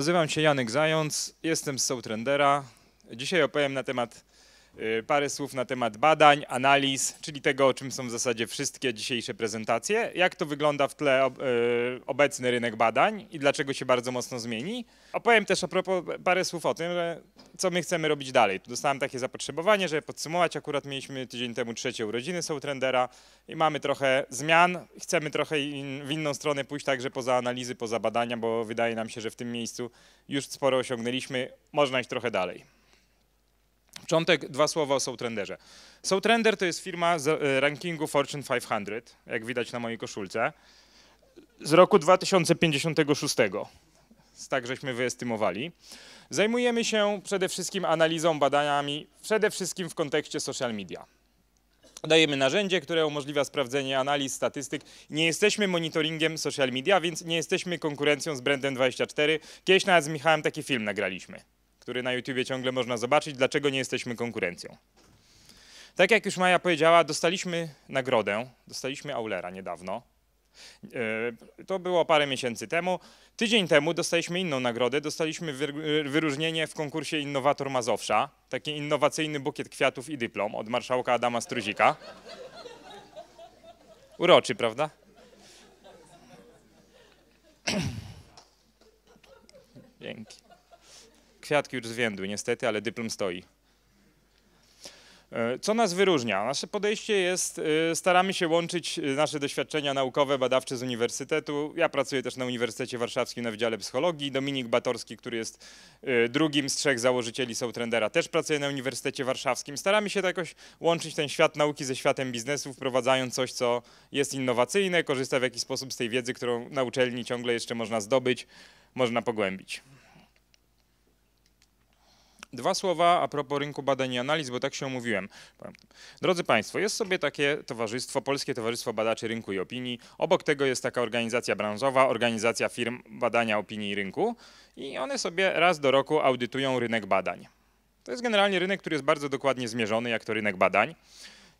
Nazywam się Janek Zając, jestem z Soutrendera. Dzisiaj opowiem na temat Y, parę słów na temat badań, analiz, czyli tego, o czym są w zasadzie wszystkie dzisiejsze prezentacje, jak to wygląda w tle y, obecny rynek badań i dlaczego się bardzo mocno zmieni. Opowiem też a propos parę słów o tym, co my chcemy robić dalej. Dostałem takie zapotrzebowanie, żeby podsumować, akurat mieliśmy tydzień temu trzecie urodziny Soutrendera i mamy trochę zmian, chcemy trochę in, w inną stronę pójść także poza analizy, poza badania, bo wydaje nam się, że w tym miejscu już sporo osiągnęliśmy, można iść trochę dalej początek dwa słowa o Soutrenderze. Soutrender to jest firma z e, rankingu Fortune 500, jak widać na mojej koszulce, z roku 2056. Tak żeśmy wyestymowali. Zajmujemy się przede wszystkim analizą, badaniami, przede wszystkim w kontekście social media. Dajemy narzędzie, które umożliwia sprawdzenie analiz, statystyk. Nie jesteśmy monitoringiem social media, więc nie jesteśmy konkurencją z Brandem24. Kiedyś nawet z Michałem taki film nagraliśmy który na YouTubie ciągle można zobaczyć, dlaczego nie jesteśmy konkurencją. Tak jak już Maja powiedziała, dostaliśmy nagrodę, dostaliśmy Aulera niedawno. E, to było parę miesięcy temu. Tydzień temu dostaliśmy inną nagrodę, dostaliśmy wyróżnienie w konkursie Innowator Mazowsza, taki innowacyjny bukiet kwiatów i dyplom od marszałka Adama Struzika. Uroczy, prawda? Dzięki kwiatki już zwiędły niestety, ale dyplom stoi. E, co nas wyróżnia? Nasze podejście jest, e, staramy się łączyć e, nasze doświadczenia naukowe, badawcze z uniwersytetu. Ja pracuję też na Uniwersytecie Warszawskim na Wydziale Psychologii. Dominik Batorski, który jest drugim z trzech założycieli Trendera, też pracuje na Uniwersytecie Warszawskim. Staramy się to jakoś łączyć ten świat nauki ze światem biznesu, wprowadzając coś, co jest innowacyjne, korzysta w jakiś sposób z tej wiedzy, którą na uczelni ciągle jeszcze można zdobyć, można pogłębić. Dwa słowa a propos rynku badań i analiz, bo tak się omówiłem. Drodzy Państwo, jest sobie takie towarzystwo, Polskie Towarzystwo Badaczy Rynku i Opinii. Obok tego jest taka organizacja branżowa, organizacja firm badania opinii i rynku i one sobie raz do roku audytują rynek badań. To jest generalnie rynek, który jest bardzo dokładnie zmierzony, jak to rynek badań.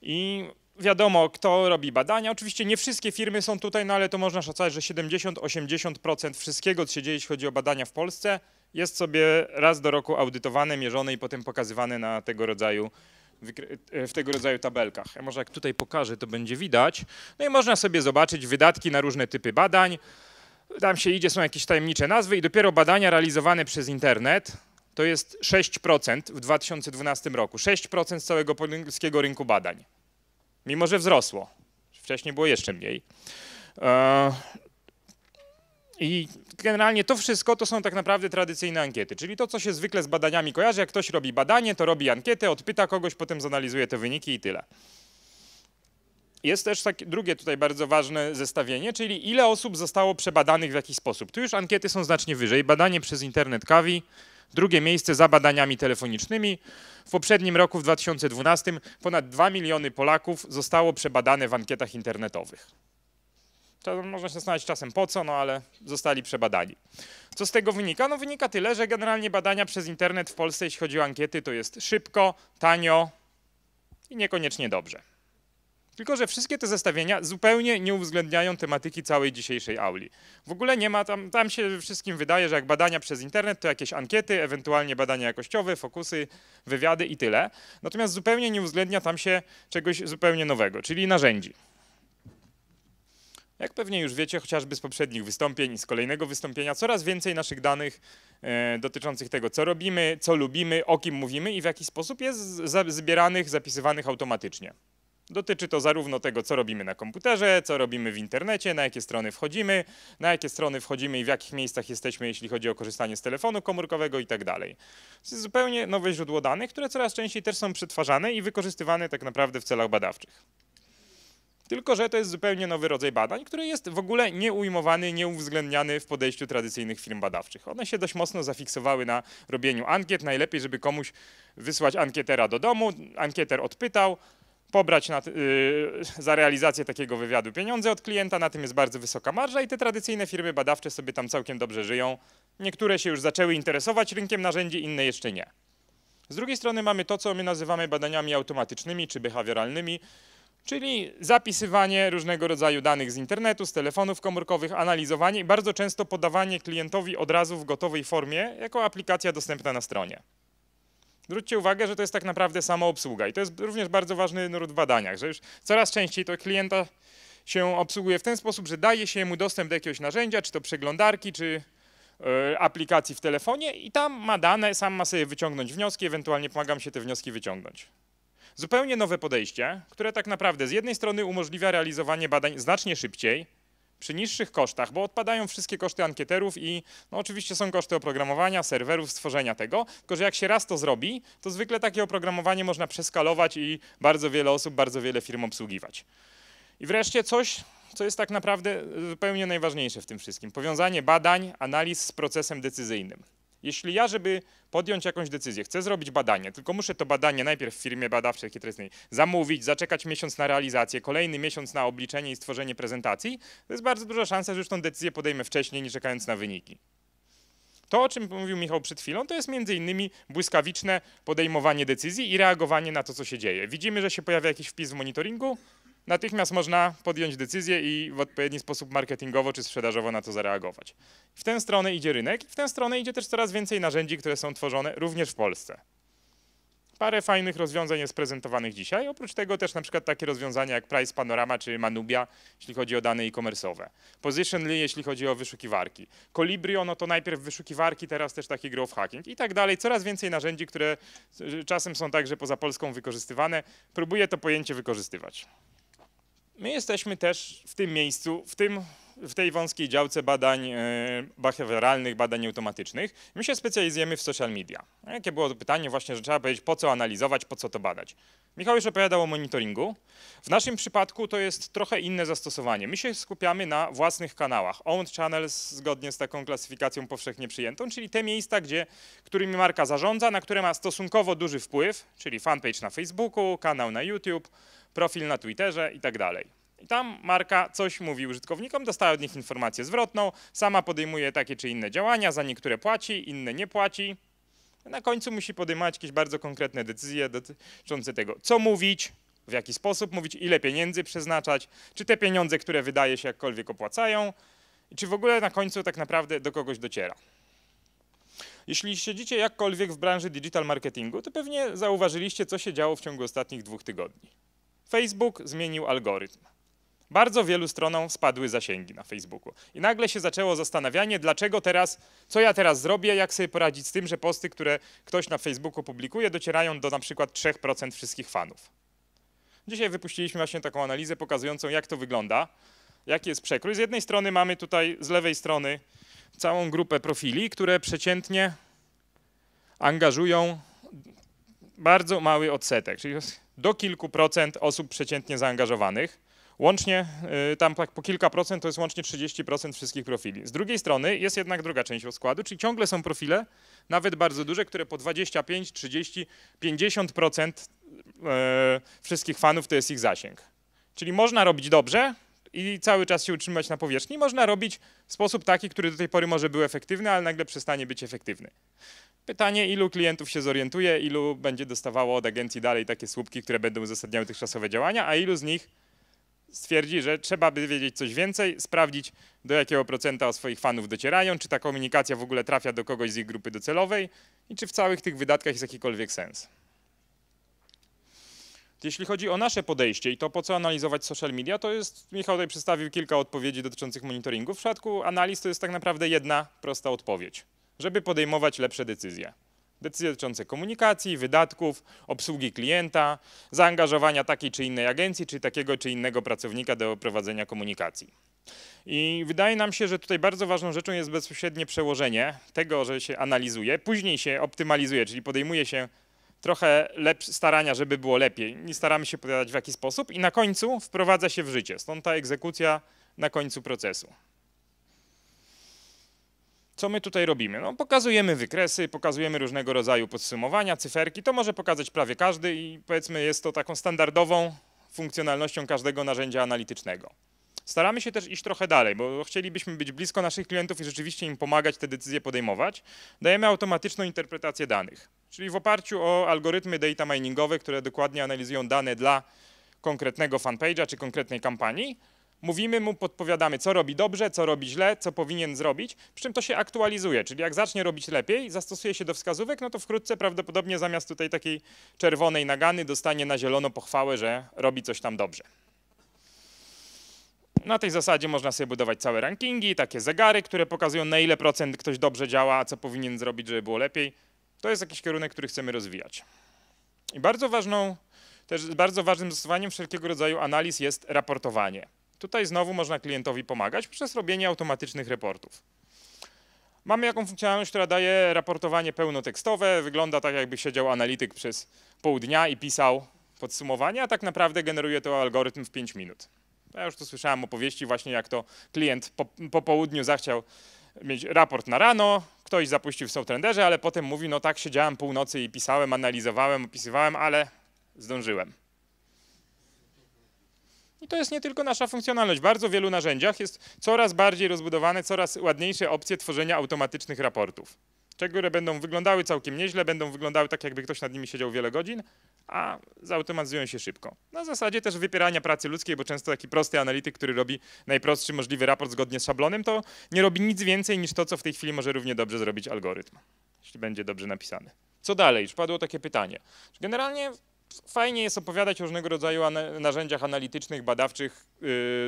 I wiadomo, kto robi badania. Oczywiście nie wszystkie firmy są tutaj, no ale to można szacować, że 70-80% wszystkiego, co się dzieje, jeśli chodzi o badania w Polsce, jest sobie raz do roku audytowane, mierzone i potem pokazywane na tego rodzaju e, w tego rodzaju tabelkach. Ja może jak tutaj pokażę, to będzie widać. No i można sobie zobaczyć wydatki na różne typy badań. Tam się idzie, są jakieś tajemnicze nazwy i dopiero badania realizowane przez internet to jest 6% w 2012 roku. 6% całego polskiego rynku badań. Mimo, że wzrosło. Wcześniej było jeszcze mniej. E, i generalnie to wszystko to są tak naprawdę tradycyjne ankiety, czyli to, co się zwykle z badaniami kojarzy. Jak ktoś robi badanie, to robi ankietę, odpyta kogoś, potem zanalizuje te wyniki i tyle. Jest też takie drugie tutaj bardzo ważne zestawienie, czyli ile osób zostało przebadanych w jakiś sposób. Tu już ankiety są znacznie wyżej. Badanie przez internet kawi, drugie miejsce za badaniami telefonicznymi. W poprzednim roku, w 2012, ponad 2 miliony Polaków zostało przebadane w ankietach internetowych. To można się zastanawiać czasem po co, no ale zostali przebadani. Co z tego wynika? No wynika tyle, że generalnie badania przez internet w Polsce, jeśli chodzi o ankiety, to jest szybko, tanio i niekoniecznie dobrze. Tylko, że wszystkie te zestawienia zupełnie nie uwzględniają tematyki całej dzisiejszej auli. W ogóle nie ma tam, tam się wszystkim wydaje, że jak badania przez internet, to jakieś ankiety, ewentualnie badania jakościowe, fokusy, wywiady i tyle. Natomiast zupełnie nie uwzględnia tam się czegoś zupełnie nowego, czyli narzędzi. Jak pewnie już wiecie, chociażby z poprzednich wystąpień i z kolejnego wystąpienia, coraz więcej naszych danych e, dotyczących tego, co robimy, co lubimy, o kim mówimy i w jaki sposób jest zbieranych, zapisywanych automatycznie. Dotyczy to zarówno tego, co robimy na komputerze, co robimy w internecie, na jakie strony wchodzimy, na jakie strony wchodzimy i w jakich miejscach jesteśmy, jeśli chodzi o korzystanie z telefonu komórkowego i tak dalej. To jest zupełnie nowe źródło danych, które coraz częściej też są przetwarzane i wykorzystywane tak naprawdę w celach badawczych. Tylko, że to jest zupełnie nowy rodzaj badań, który jest w ogóle nieujmowany, nieuwzględniany w podejściu tradycyjnych firm badawczych. One się dość mocno zafiksowały na robieniu ankiet. Najlepiej, żeby komuś wysłać ankietera do domu, ankieter odpytał, pobrać na, yy, za realizację takiego wywiadu pieniądze od klienta, na tym jest bardzo wysoka marża i te tradycyjne firmy badawcze sobie tam całkiem dobrze żyją. Niektóre się już zaczęły interesować rynkiem narzędzi, inne jeszcze nie. Z drugiej strony mamy to, co my nazywamy badaniami automatycznymi czy behawioralnymi, Czyli zapisywanie różnego rodzaju danych z internetu, z telefonów komórkowych, analizowanie i bardzo często podawanie klientowi od razu w gotowej formie jako aplikacja dostępna na stronie. Zwróćcie uwagę, że to jest tak naprawdę samoobsługa i to jest również bardzo ważny nurt w badaniach, że już coraz częściej to klienta się obsługuje w ten sposób, że daje się mu dostęp do jakiegoś narzędzia, czy to przeglądarki, czy e, aplikacji w telefonie i tam ma dane, sam ma sobie wyciągnąć wnioski, ewentualnie pomagam się te wnioski wyciągnąć. Zupełnie nowe podejście, które tak naprawdę z jednej strony umożliwia realizowanie badań znacznie szybciej, przy niższych kosztach, bo odpadają wszystkie koszty ankieterów i no, oczywiście są koszty oprogramowania, serwerów, stworzenia tego, tylko że jak się raz to zrobi, to zwykle takie oprogramowanie można przeskalować i bardzo wiele osób, bardzo wiele firm obsługiwać. I wreszcie coś, co jest tak naprawdę e, zupełnie najważniejsze w tym wszystkim, powiązanie badań, analiz z procesem decyzyjnym. Jeśli ja, żeby podjąć jakąś decyzję, chcę zrobić badanie, tylko muszę to badanie najpierw w firmie badawczej niej, zamówić, zaczekać miesiąc na realizację, kolejny miesiąc na obliczenie i stworzenie prezentacji, to jest bardzo duża szansa, że już tą decyzję podejmę wcześniej, nie czekając na wyniki. To, o czym mówił Michał przed chwilą, to jest między innymi błyskawiczne podejmowanie decyzji i reagowanie na to, co się dzieje. Widzimy, że się pojawia jakiś wpis w monitoringu, natychmiast można podjąć decyzję i w odpowiedni sposób marketingowo czy sprzedażowo na to zareagować. W tę stronę idzie rynek i w tę stronę idzie też coraz więcej narzędzi, które są tworzone również w Polsce. Parę fajnych rozwiązań jest prezentowanych dzisiaj, oprócz tego też na przykład takie rozwiązania jak Price Panorama czy Manubia, jeśli chodzi o dane e-commerce'owe. Positionly, jeśli chodzi o wyszukiwarki. Colibrio, no to najpierw wyszukiwarki, teraz też taki growth hacking i tak dalej. Coraz więcej narzędzi, które y, czasem są także poza Polską wykorzystywane. Próbuję to pojęcie wykorzystywać. My jesteśmy też w tym miejscu, w, tym, w tej wąskiej działce badań e, behawioralnych, badań automatycznych. My się specjalizujemy w social media. Jakie było to pytanie właśnie, że trzeba powiedzieć, po co analizować, po co to badać. Michał już opowiadał o monitoringu. W naszym przypadku to jest trochę inne zastosowanie. My się skupiamy na własnych kanałach. Owned channels zgodnie z taką klasyfikacją powszechnie przyjętą, czyli te miejsca, gdzie, którymi marka zarządza, na które ma stosunkowo duży wpływ, czyli fanpage na Facebooku, kanał na YouTube, profil na Twitterze itd. Tak I tam marka coś mówi użytkownikom, dostaje od nich informację zwrotną, sama podejmuje takie czy inne działania, za niektóre płaci, inne nie płaci, na końcu musi podejmować jakieś bardzo konkretne decyzje dotyczące tego, co mówić, w jaki sposób mówić, ile pieniędzy przeznaczać, czy te pieniądze, które wydaje się jakkolwiek opłacają, i czy w ogóle na końcu tak naprawdę do kogoś dociera. Jeśli siedzicie jakkolwiek w branży digital marketingu, to pewnie zauważyliście, co się działo w ciągu ostatnich dwóch tygodni. Facebook zmienił algorytm. Bardzo wielu stronom spadły zasięgi na Facebooku. I nagle się zaczęło zastanawianie, dlaczego teraz, co ja teraz zrobię, jak sobie poradzić z tym, że posty, które ktoś na Facebooku publikuje, docierają do na przykład 3% wszystkich fanów. Dzisiaj wypuściliśmy właśnie taką analizę pokazującą, jak to wygląda, jaki jest przekrój. Z jednej strony mamy tutaj, z lewej strony, całą grupę profili, które przeciętnie angażują bardzo mały odsetek, czyli do kilku procent osób przeciętnie zaangażowanych. Łącznie y, tam tak po kilka procent to jest łącznie 30% wszystkich profili. Z drugiej strony jest jednak druga część rozkładu, czyli ciągle są profile, nawet bardzo duże, które po 25, 30, 50% wszystkich fanów to jest ich zasięg. Czyli można robić dobrze i cały czas się utrzymywać na powierzchni, można robić w sposób taki, który do tej pory może był efektywny, ale nagle przestanie być efektywny. Pytanie, ilu klientów się zorientuje, ilu będzie dostawało od agencji dalej takie słupki, które będą uzasadniały dotychczasowe działania, a ilu z nich stwierdzi, że trzeba by wiedzieć coś więcej, sprawdzić do jakiego procenta o swoich fanów docierają, czy ta komunikacja w ogóle trafia do kogoś z ich grupy docelowej i czy w całych tych wydatkach jest jakikolwiek sens. Jeśli chodzi o nasze podejście i to, po co analizować social media, to jest, Michał tutaj przedstawił kilka odpowiedzi dotyczących monitoringu. W przypadku analiz to jest tak naprawdę jedna prosta odpowiedź, żeby podejmować lepsze decyzje. Decyzje dotyczące komunikacji, wydatków, obsługi klienta, zaangażowania takiej czy innej agencji, czy takiego czy innego pracownika do prowadzenia komunikacji. I wydaje nam się, że tutaj bardzo ważną rzeczą jest bezpośrednie przełożenie tego, że się analizuje, później się optymalizuje, czyli podejmuje się trochę starania, żeby było lepiej. Nie staramy się podać w jaki sposób i na końcu wprowadza się w życie. Stąd ta egzekucja na końcu procesu co my tutaj robimy? No, pokazujemy wykresy, pokazujemy różnego rodzaju podsumowania, cyferki, to może pokazać prawie każdy i powiedzmy jest to taką standardową funkcjonalnością każdego narzędzia analitycznego. Staramy się też iść trochę dalej, bo chcielibyśmy być blisko naszych klientów i rzeczywiście im pomagać te decyzje podejmować. Dajemy automatyczną interpretację danych, czyli w oparciu o algorytmy data miningowe, które dokładnie analizują dane dla konkretnego fanpage'a czy konkretnej kampanii, Mówimy mu, podpowiadamy, co robi dobrze, co robi źle, co powinien zrobić, przy czym to się aktualizuje, czyli jak zacznie robić lepiej, zastosuje się do wskazówek, no to wkrótce prawdopodobnie zamiast tutaj takiej czerwonej nagany dostanie na zielono pochwałę, że robi coś tam dobrze. Na tej zasadzie można sobie budować całe rankingi, takie zegary, które pokazują na ile procent ktoś dobrze działa, a co powinien zrobić, żeby było lepiej. To jest jakiś kierunek, który chcemy rozwijać. I bardzo ważną, też bardzo ważnym zastosowaniem wszelkiego rodzaju analiz jest raportowanie. Tutaj znowu można klientowi pomagać przez robienie automatycznych raportów. Mamy jaką funkcjonalność, która daje raportowanie pełnotekstowe. Wygląda tak, jakby siedział analityk przez pół dnia i pisał podsumowania, a tak naprawdę generuje to algorytm w 5 minut. Ja już tu słyszałem opowieści właśnie, jak to klient po, po południu zachciał mieć raport na rano, ktoś zapuścił w Soutrenderze, ale potem mówi, no tak, siedziałem północy i pisałem, analizowałem, opisywałem, ale zdążyłem. I to jest nie tylko nasza funkcjonalność. W bardzo wielu narzędziach jest coraz bardziej rozbudowane, coraz ładniejsze opcje tworzenia automatycznych raportów, które będą wyglądały całkiem nieźle, będą wyglądały tak, jakby ktoś nad nimi siedział wiele godzin, a zautomatyzują się szybko. Na zasadzie też wypierania pracy ludzkiej, bo często taki prosty analityk, który robi najprostszy możliwy raport zgodnie z szablonem, to nie robi nic więcej niż to, co w tej chwili może równie dobrze zrobić algorytm, jeśli będzie dobrze napisany. Co dalej? Już padło takie pytanie. Generalnie fajnie jest opowiadać o różnego rodzaju narzędziach analitycznych, badawczych,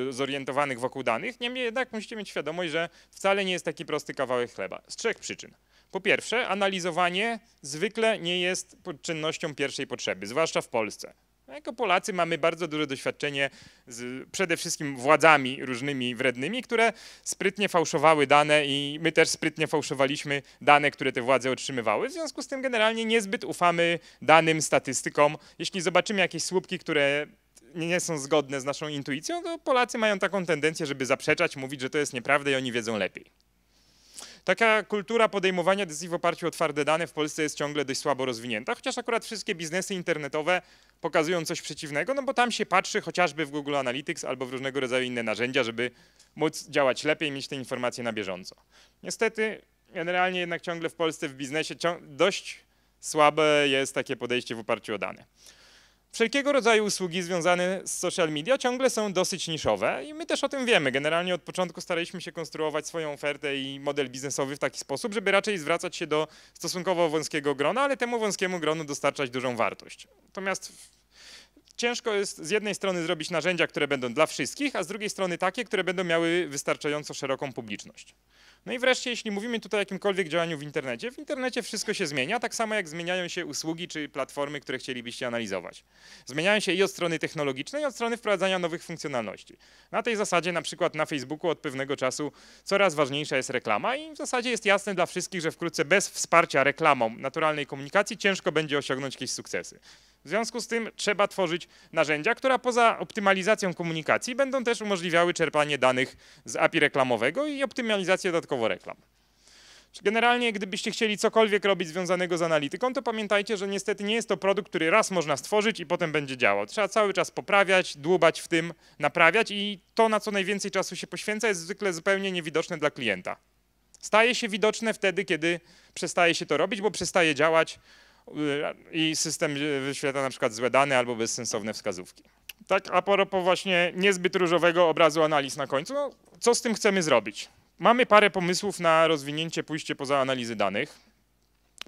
yy, zorientowanych wokół danych. Niemniej jednak musicie mieć świadomość, że wcale nie jest taki prosty kawałek chleba. Z trzech przyczyn. Po pierwsze, analizowanie zwykle nie jest czynnością pierwszej potrzeby, zwłaszcza w Polsce. No jako Polacy mamy bardzo duże doświadczenie z przede wszystkim władzami różnymi wrednymi, które sprytnie fałszowały dane i my też sprytnie fałszowaliśmy dane, które te władze otrzymywały. W związku z tym generalnie niezbyt ufamy danym statystykom. Jeśli zobaczymy jakieś słupki, które nie są zgodne z naszą intuicją, to Polacy mają taką tendencję, żeby zaprzeczać, mówić, że to jest nieprawda i oni wiedzą lepiej. Taka kultura podejmowania decyzji w oparciu o twarde dane w Polsce jest ciągle dość słabo rozwinięta, chociaż akurat wszystkie biznesy internetowe pokazują coś przeciwnego, no bo tam się patrzy chociażby w Google Analytics albo w różnego rodzaju inne narzędzia, żeby móc działać lepiej, mieć te informacje na bieżąco. Niestety, generalnie jednak ciągle w Polsce w biznesie dość słabe jest takie podejście w oparciu o dane. Wszelkiego rodzaju usługi związane z social media ciągle są dosyć niszowe i my też o tym wiemy. Generalnie od początku staraliśmy się konstruować swoją ofertę i model biznesowy w taki sposób, żeby raczej zwracać się do stosunkowo wąskiego grona, ale temu wąskiemu gronu dostarczać dużą wartość. Natomiast ciężko jest z jednej strony zrobić narzędzia, które będą dla wszystkich, a z drugiej strony takie, które będą miały wystarczająco szeroką publiczność. No i wreszcie, jeśli mówimy tutaj o jakimkolwiek działaniu w internecie, w internecie wszystko się zmienia, tak samo jak zmieniają się usługi czy platformy, które chcielibyście analizować. Zmieniają się i od strony technologicznej, i od strony wprowadzania nowych funkcjonalności. Na tej zasadzie na przykład na Facebooku od pewnego czasu coraz ważniejsza jest reklama i w zasadzie jest jasne dla wszystkich, że wkrótce bez wsparcia reklamą naturalnej komunikacji ciężko będzie osiągnąć jakieś sukcesy. W związku z tym trzeba tworzyć narzędzia, które poza optymalizacją komunikacji będą też umożliwiały czerpanie danych z API reklamowego i optymalizację dodatkowo reklam. Generalnie, gdybyście chcieli cokolwiek robić związanego z analityką, to pamiętajcie, że niestety nie jest to produkt, który raz można stworzyć i potem będzie działał. Trzeba cały czas poprawiać, dłubać w tym, naprawiać i to, na co najwięcej czasu się poświęca, jest zwykle zupełnie niewidoczne dla klienta. Staje się widoczne wtedy, kiedy przestaje się to robić, bo przestaje działać, i system wyświetla na przykład złe dane albo bezsensowne wskazówki. Tak a propos właśnie niezbyt różowego obrazu analiz na końcu, no, co z tym chcemy zrobić? Mamy parę pomysłów na rozwinięcie, pójście poza analizy danych.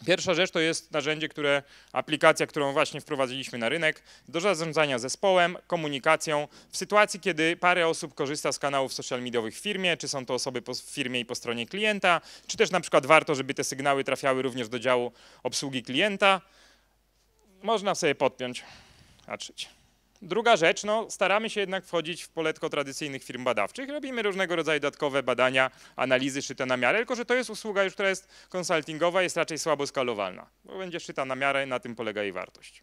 Pierwsza rzecz to jest narzędzie, które, aplikacja, którą właśnie wprowadziliśmy na rynek, do zarządzania zespołem, komunikacją. W sytuacji, kiedy parę osób korzysta z kanałów social mediowych w firmie, czy są to osoby po, w firmie i po stronie klienta, czy też na przykład warto, żeby te sygnały trafiały również do działu obsługi klienta, można sobie podpiąć, patrzeć. Druga rzecz, no, staramy się jednak wchodzić w poletko tradycyjnych firm badawczych. Robimy różnego rodzaju dodatkowe badania, analizy szyte na miarę, tylko że to jest usługa już, która jest konsultingowa, jest raczej słabo skalowalna, bo będzie szyta na miarę, na tym polega jej wartość.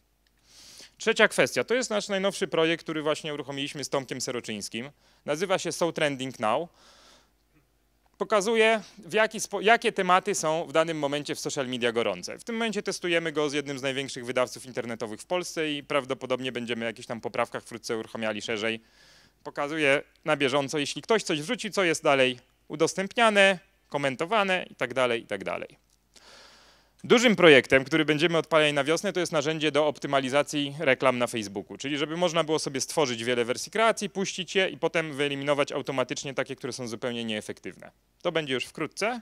Trzecia kwestia, to jest nasz najnowszy projekt, który właśnie uruchomiliśmy z Tomkiem Seroczyńskim. Nazywa się So Trending Now pokazuje, w jaki jakie tematy są w danym momencie w social media gorące. W tym momencie testujemy go z jednym z największych wydawców internetowych w Polsce i prawdopodobnie będziemy jakieś tam poprawkach wkrótce uruchamiali szerzej. Pokazuje na bieżąco, jeśli ktoś coś wrzuci, co jest dalej udostępniane, komentowane itd., tak itd. Tak Dużym projektem, który będziemy odpalać na wiosnę, to jest narzędzie do optymalizacji reklam na Facebooku. Czyli żeby można było sobie stworzyć wiele wersji kreacji, puścić je i potem wyeliminować automatycznie takie, które są zupełnie nieefektywne. To będzie już wkrótce.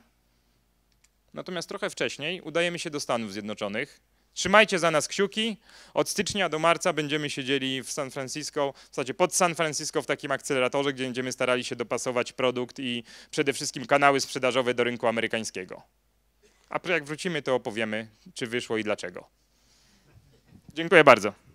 Natomiast trochę wcześniej udajemy się do Stanów Zjednoczonych. Trzymajcie za nas kciuki. Od stycznia do marca będziemy siedzieli w San Francisco, w zasadzie pod San Francisco w takim akceleratorze, gdzie będziemy starali się dopasować produkt i przede wszystkim kanały sprzedażowe do rynku amerykańskiego. A jak wrócimy, to opowiemy, czy wyszło i dlaczego. Dziękuję bardzo.